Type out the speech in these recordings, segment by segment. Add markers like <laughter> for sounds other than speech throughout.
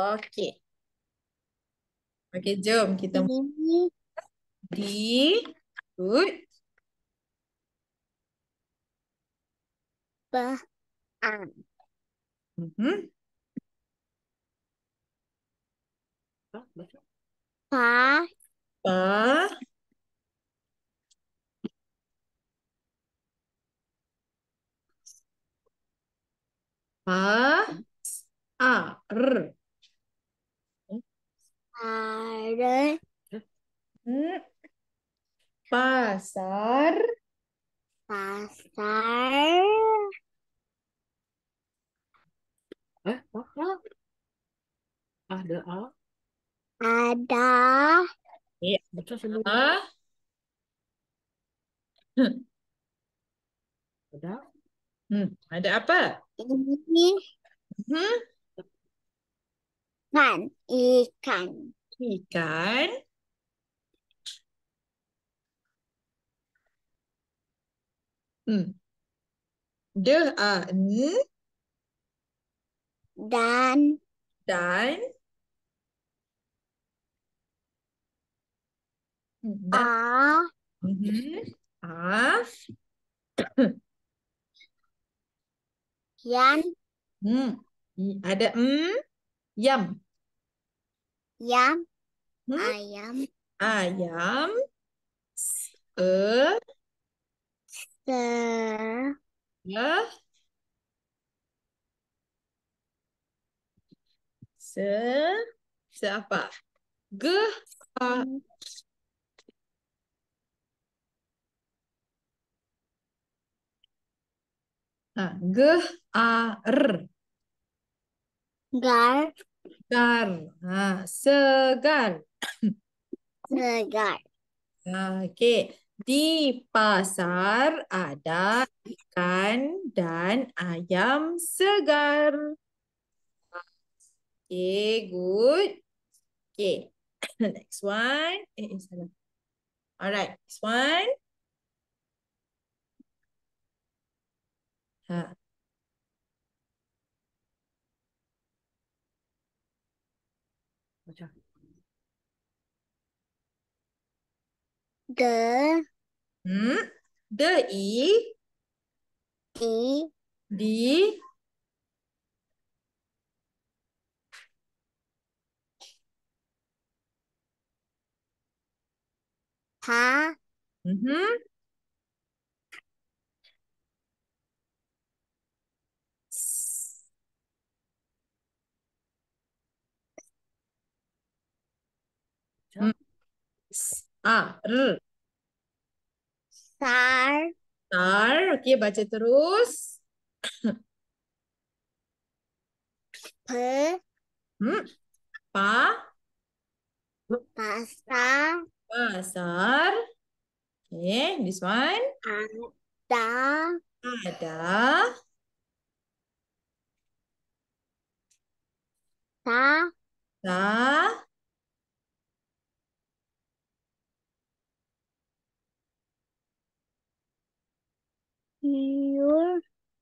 Oke. Oke, jom kita mulai di good. Baan. Mm -hmm. Pa. Pa. Pa. A. R. pasar hmm. pasar pasar eh apa ada a ada iya eh, betul semua ada hmm ada apa ini hmm Ikan. Ikan. Ikan. Hmm. Deh a n. Dan. Dan. Hmm. A. Mhm. A. Yan. Hmm. Ada m. Mm, yam. Ayam. Hmm? Ayam. Ayam. Se. Se. Se. Se. Se apa? Ge. Nah, g a r. Gar. Segar. Ha, segar. Segar. Okey. Di pasar ada ikan dan ayam segar. Okay, good. Okay, <coughs> next one. Eh, salah. Alright, next one. Ha, The. Hmm. The Ha. mm Hmm. Ah, r. Star. Star. Okey, baca terus. Pe. Hmm. Pa. Pasar. Pasar. Okay, this one. Ada. Ada. ta, ta. Sayur.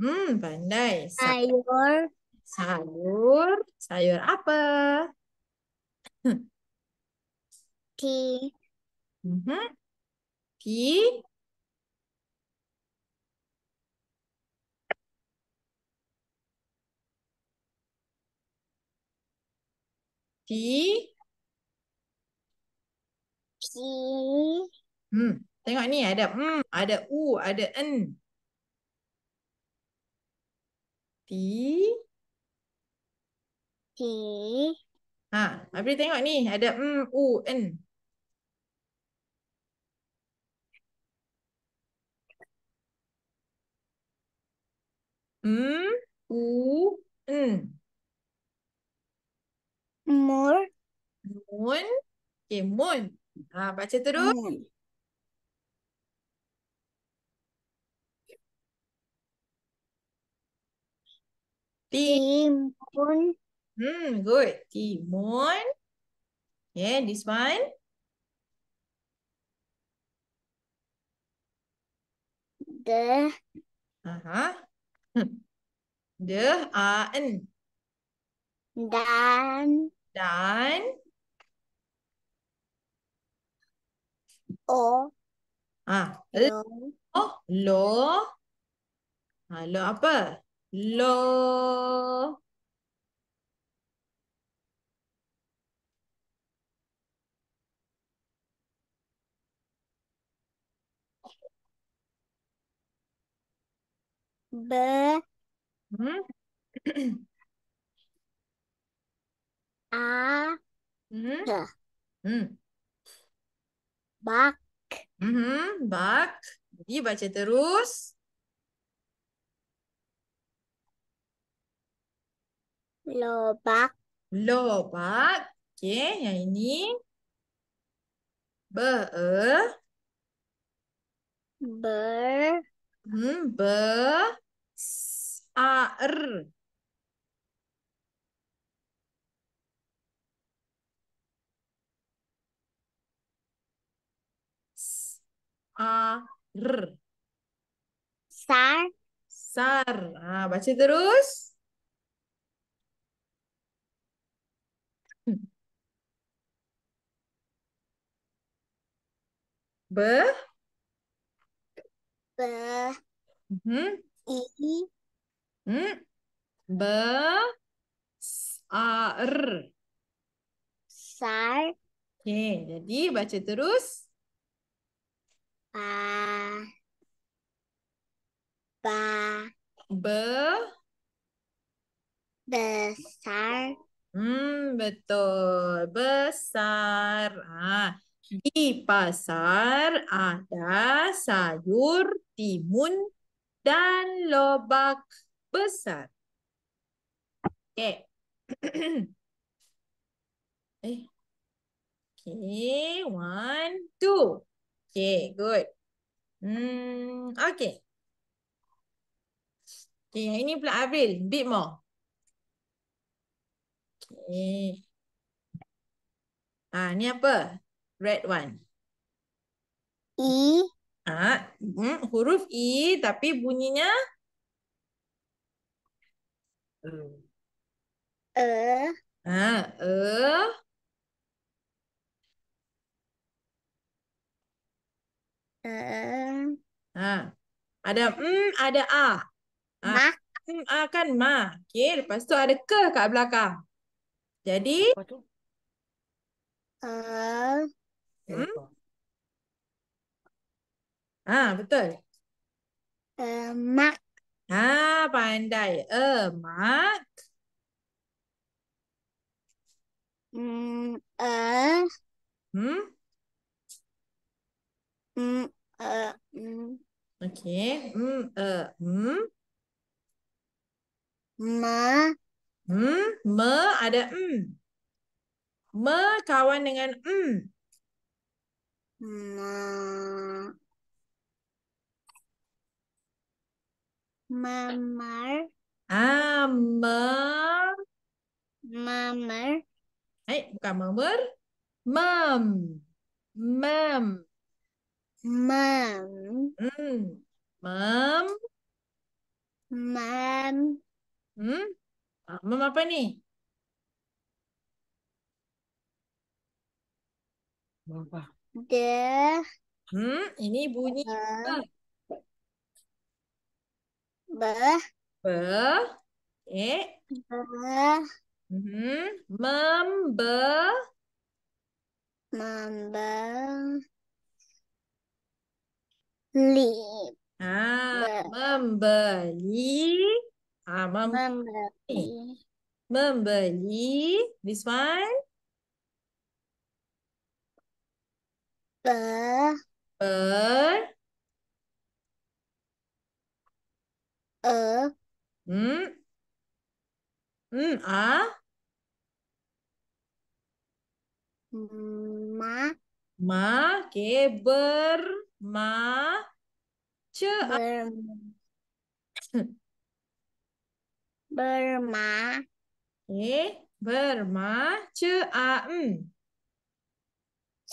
Hmm, pandai. Sayur. Sayur. Sayur apa? Ti. Mm -hmm. Ti. Ti. Ti. Hmm. Tengok ni ada hmm, ada u, ada n. T T Ha, Afri tengok ni ada M, U, N M, U, N More Moon Okay, Moon ha, Baca terus Moon Timun. Hmm, good. Timun. Yeah, this one. The. Aha. The hmm. an. Dan. Dan. O. Ah, lo. Oh, lo. Ah, lo apa? lo b mm-hmm. <clears throat> a hmm? Hmm. bak hmm, bak jadi baca terus Lobak. Lobak. Okey, yang ini. Ber. Ber. Hmm, ber. Ar. Ar. Sar. Sar. Ah, baca terus. B B Mhm. I Hmm. B sar. Sar. Okey, jadi baca terus. Ba Ba B Besar Hmm, betul. Besar. Ah, di pasar ada sayur, timun dan lobak besar. Okay. <clears throat> eh. Okay, one, two. Okay, good. Hmm, okay. Okay, yang ini pula Avril. Bit more. Okay. Ah, ni apa? Red one. E. Ah, hmm, huruf E tapi bunyinya E. Uh. Ah, E. Uh. Uh. Ah. Ada mm, ada A. Ah. Ma. Mm, A kan ma. Okey, lepas tu ada ke kat belakang. Jadi uh, hmm? Ah, betul. Emak. Ah, pandai. Emak. Mm, uh, hmm? Mm, uh, hmm, mm. Okay. Mm, uh, mm. Ma. Hmm, me ada m. Me kawan dengan m. Ma. Mamar. Ah, me. Mamar. Eh, bukan mamar. Mam. Mam. Mam. Hmm. Mam. Mam. Hmm. Mem ah, apa ni? Apa? De. Hmm, ini bunyi. Ba. Ba. Eh. Ba. Hmm, mem ba. Mem ba. Li. Ah, membeli Ah, mem membeli. Membeli. This one. Ber. Ber. E. Hmm. Hmm, ah Ma. Ma, oke, okay. ber, ma, ce, ber. berma Okay. Eh, Burma. C A M.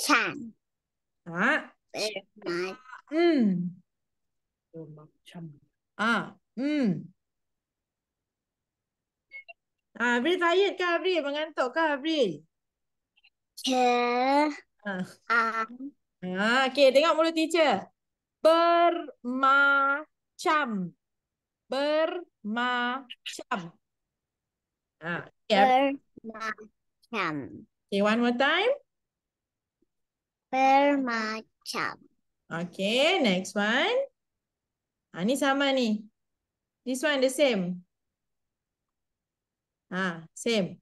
Cham. Ha. Burma. Hmm. Burma Cham. Ah. Hmm. Ah, Abri tired ke Abri? Mengantuk ke Abri? Ah. ah. Okay, tengok mulut teacher. Bermacam. Bermacam ma cham. Ah, per ma cham. Okay, one more time. Per ma cham. Okay, next one. Ah, ni sama ni. This one the same. Ah, same.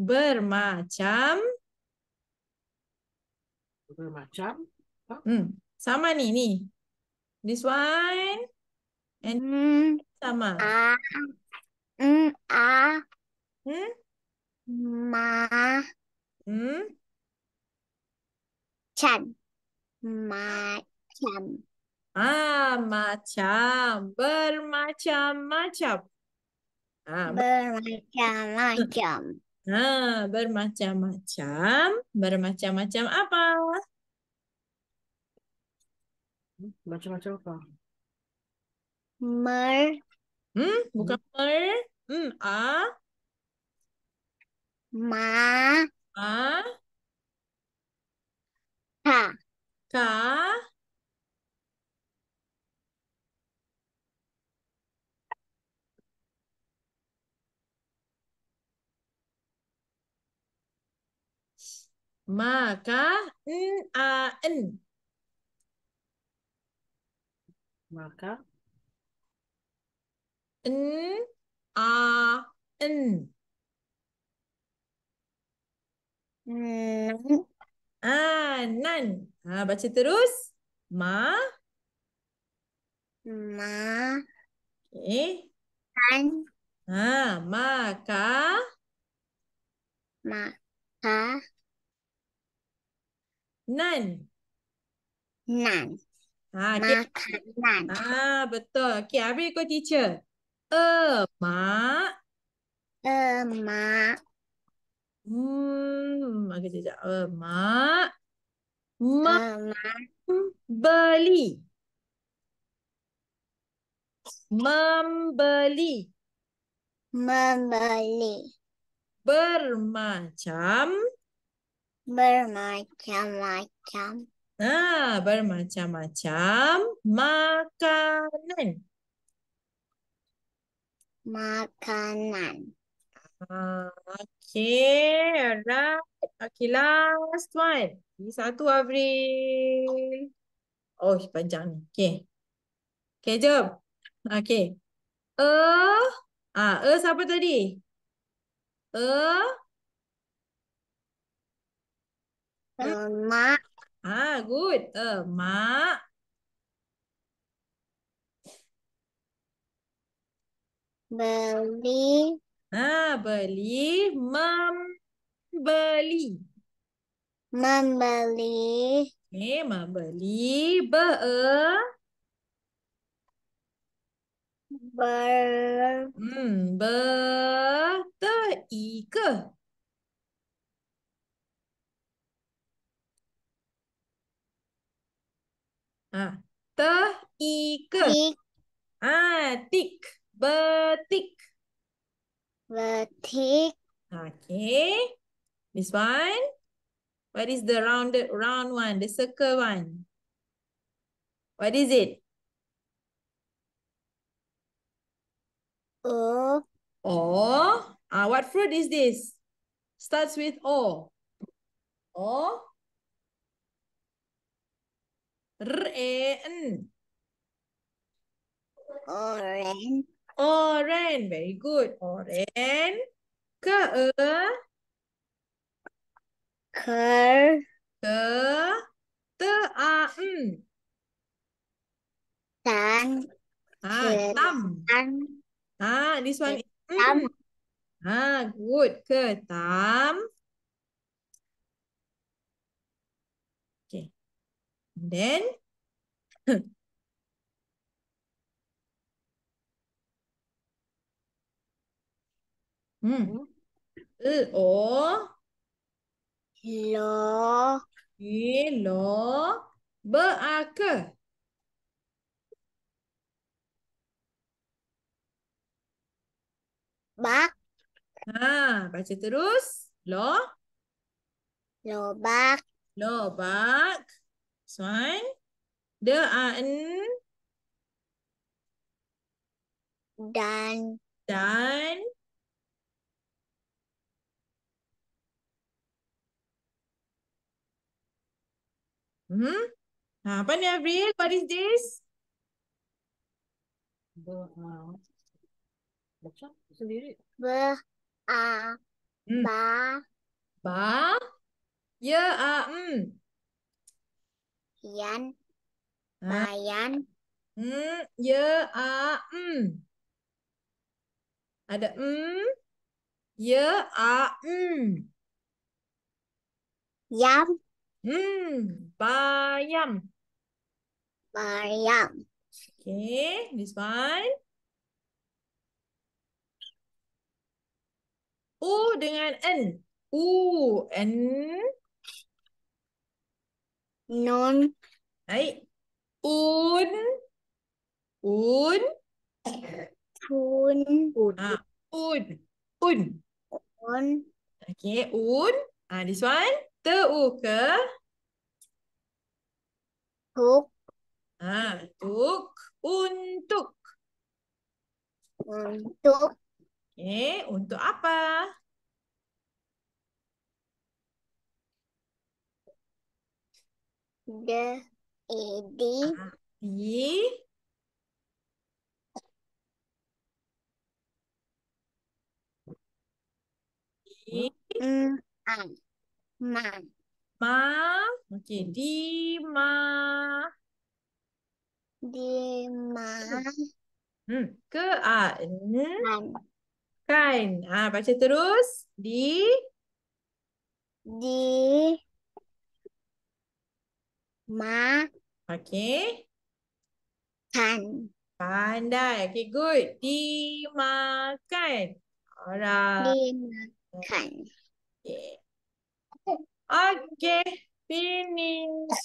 Bermacam. Bermacam. Hmm. Sama ni, ni. This one. N mm, sama. A. Mm, a. Hmm? Ma. Hmm? Chan. Macam. Ah, macam. Bermacam-macam. Ah, bermacam-macam. Ah <laughs> bermacam-macam. Bermacam-macam apa? Macam-macam apa? Mer. Hmm, bukan mer. Hmm, a. Ma. A. Ka. Ka. Maka n a n. Maka n a n n a n ha baca terus ma ma eh okay. Kan. ha maka maka nan nan ha ah, okay. maka nan ha betul okey abi kau teacher เออหมาเออหมาอืมมาคือจะเออหมาหมเอาอหมาเบลีมัมเบลีมัมบาลีเบอร์มาชัมเบอร์มาชัมมาชัมอ่าเบอร์มาชัมมาชัมมาคานัน Makanan. Ah, okay, alright. Okay, last one. Di satu, Avril. Oh, panjang ni. Okay. Okay, jom. Okay. Uh, ah, uh, siapa tadi? Uh. Uh, mak. Ah, good. Uh, mak. Beli. Ha, beli. Membeli. Membeli. Okay, membeli. Be. Ber. Hmm, be. Te. I. Ke. Ha, ah, te. Tik. Ha, tik. Betik. Betik. Okay. This one. What is the round, round one, the circle one? What is it? Oh, oh. Uh, what fruit is this? Starts with O. O. R-A-N. Orange. Oren. Very good. Oren. Ke. E? Ke. E? Ke. Te. A. N. Tan. Ah, tam. Tan. Ah, this one. Mm. Tam. Ah, good. Ke. Tam. Okay. And then. <laughs> Ư ổ Lò Ê lò Bơ a cơ Bác Ha, baca terus Lò Lò bác Lò bác Soan De Dan Dan Hmm? Ha, apa ni Avril? What is this? Ba. Ba. Hmm. Ba. Ba. Ya, a, ah, M hmm. Yan. Ha? Bayan. Hmm, ya, a, ah, M hmm. Ada M Ya, a, ah, M Yam. Hmm, bayam. Bayam. Okay, this one. U dengan N. U, N. Non. Baik. Un. Un. Un. Un. Ah, ha, un. Un. Un. Okay, un. Ah, this one. Teu ke? Tuk. ah tuk. Untuk. Untuk. Eh, untuk apa? D Edi. Di. I Mm, Ma. Ma. Okey. Di ma. Di ma. Hmm. Ke a n. Kan. Ha, baca terus. Di. Di. Ma. Okey. Kan. Pandai. Okey, good. Dimakan. Alright. Dimakan. Okay. Age finish.